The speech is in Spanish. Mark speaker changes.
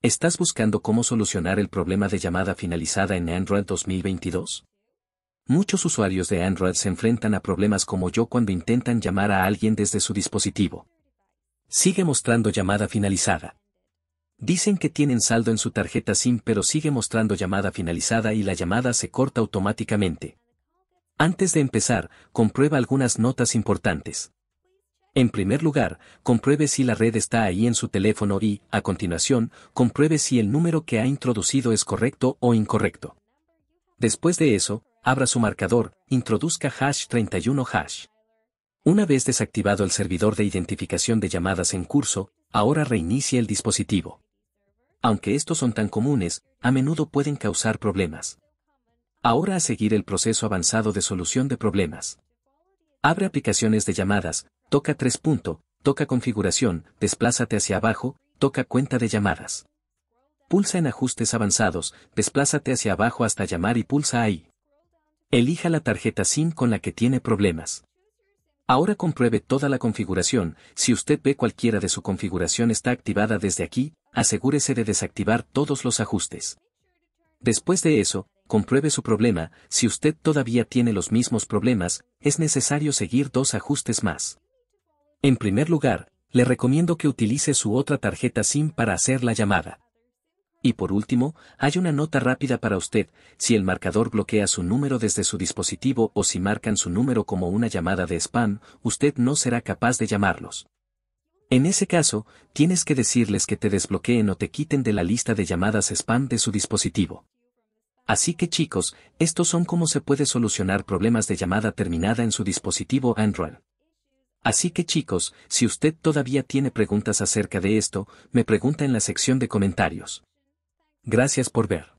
Speaker 1: ¿Estás buscando cómo solucionar el problema de llamada finalizada en Android 2022? Muchos usuarios de Android se enfrentan a problemas como yo cuando intentan llamar a alguien desde su dispositivo. Sigue mostrando llamada finalizada. Dicen que tienen saldo en su tarjeta SIM pero sigue mostrando llamada finalizada y la llamada se corta automáticamente. Antes de empezar, comprueba algunas notas importantes. En primer lugar, compruebe si la red está ahí en su teléfono y, a continuación, compruebe si el número que ha introducido es correcto o incorrecto. Después de eso, abra su marcador, introduzca hash 31 hash. Una vez desactivado el servidor de identificación de llamadas en curso, ahora reinicie el dispositivo. Aunque estos son tan comunes, a menudo pueden causar problemas. Ahora a seguir el proceso avanzado de solución de problemas. Abre aplicaciones de llamadas, toca 3 punto, toca configuración, desplázate hacia abajo, toca cuenta de llamadas. Pulsa en ajustes avanzados, desplázate hacia abajo hasta llamar y pulsa ahí. Elija la tarjeta SIM con la que tiene problemas. Ahora compruebe toda la configuración, si usted ve cualquiera de su configuración está activada desde aquí, asegúrese de desactivar todos los ajustes. Después de eso, compruebe su problema, si usted todavía tiene los mismos problemas, es necesario seguir dos ajustes más. En primer lugar, le recomiendo que utilice su otra tarjeta SIM para hacer la llamada. Y por último, hay una nota rápida para usted, si el marcador bloquea su número desde su dispositivo o si marcan su número como una llamada de spam, usted no será capaz de llamarlos. En ese caso, tienes que decirles que te desbloqueen o te quiten de la lista de llamadas spam de su dispositivo. Así que chicos, estos son cómo se puede solucionar problemas de llamada terminada en su dispositivo Android. Así que chicos, si usted todavía tiene preguntas acerca de esto, me pregunta en la sección de comentarios. Gracias por ver.